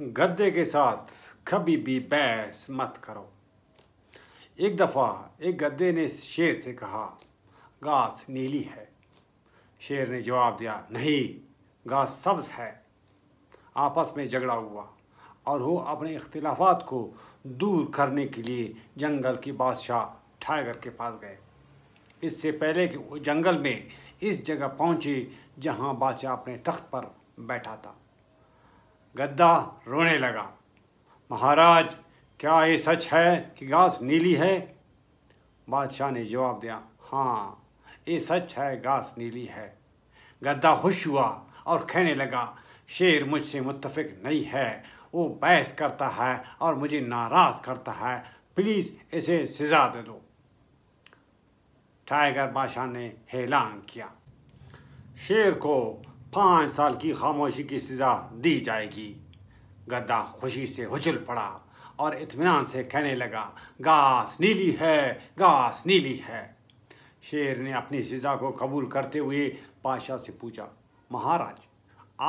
गद्दे के साथ कभी भी बहस मत करो एक दफ़ा एक गद्दे ने शेर से कहा घास नीली है शेर ने जवाब दिया नहीं घास सब्ज़ है आपस में झगड़ा हुआ और वो अपने इख्तिलाफात को दूर करने के लिए जंगल के बादशाह टाइगर के पास गए इससे पहले कि वो जंगल में इस जगह पहुंचे जहाँ बादशाह अपने तख्त पर बैठा था गद्दा रोने लगा महाराज क्या ये सच है कि घास नीली है बादशाह ने जवाब दिया हाँ ये सच है घास नीली है गद्दा खुश हुआ और कहने लगा शेर मुझसे मुतफिक नहीं है वो बहस करता है और मुझे नाराज़ करता है प्लीज़ इसे सजा दे दो टाइगर बादशाह ने हैलान किया शेर को पाँच साल की खामोशी की सज़ा दी जाएगी गद्दा खुशी से उछल पड़ा और इतमान से कहने लगा घास नीली है घास नीली है शेर ने अपनी सज़ा को कबूल करते हुए बादशाह से पूछा महाराज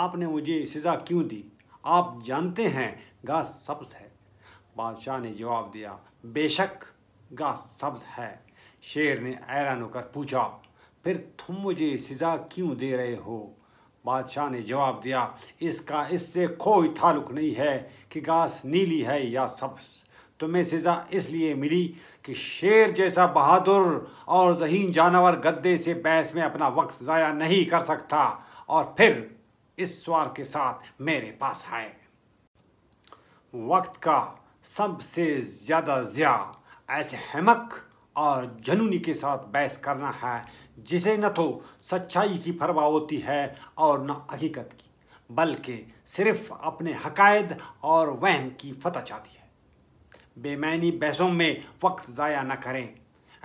आपने मुझे सज़ा क्यों दी आप जानते हैं घास सब्ज है बादशाह ने जवाब दिया बेशक घास सब्ज है शेर ने ऐरान होकर पूछा फिर तुम मुझे सज़ा क्यों दे रहे हो बादशाह ने जवाब दिया इसका इससे कोई ताल्लुक नहीं है कि घास नीली है या सब तुम्हें सज़ा इसलिए मिली कि शेर जैसा बहादुर और जहीन जानवर गद्दे से बहस में अपना वक्त ज़ाया नहीं कर सकता और फिर इस स्वार के साथ मेरे पास आए वक्त का सबसे ज़्यादा ज़्या ऐसे हमक और जनूनी के साथ बहस करना है जिसे न तो सच्चाई की परवाह होती है और न हकीकत की बल्कि सिर्फ अपने हकायद और वहम की फतह चाहती है बेमैनी बहसों में वक्त ज़ाया न करें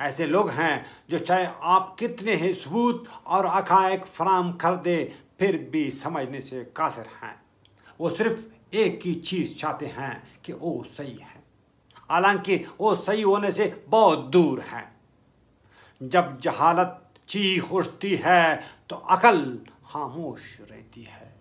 ऐसे लोग हैं जो चाहे आप कितने ही सबूत और अकायक फराम कर दे फिर भी समझने से कासर हैं वो सिर्फ एक ही चीज़ चाहते हैं कि वो सही है हालांकि वो सही होने से बहुत दूर हैं जब जहालत चीख उठती है तो अकल खामोश रहती है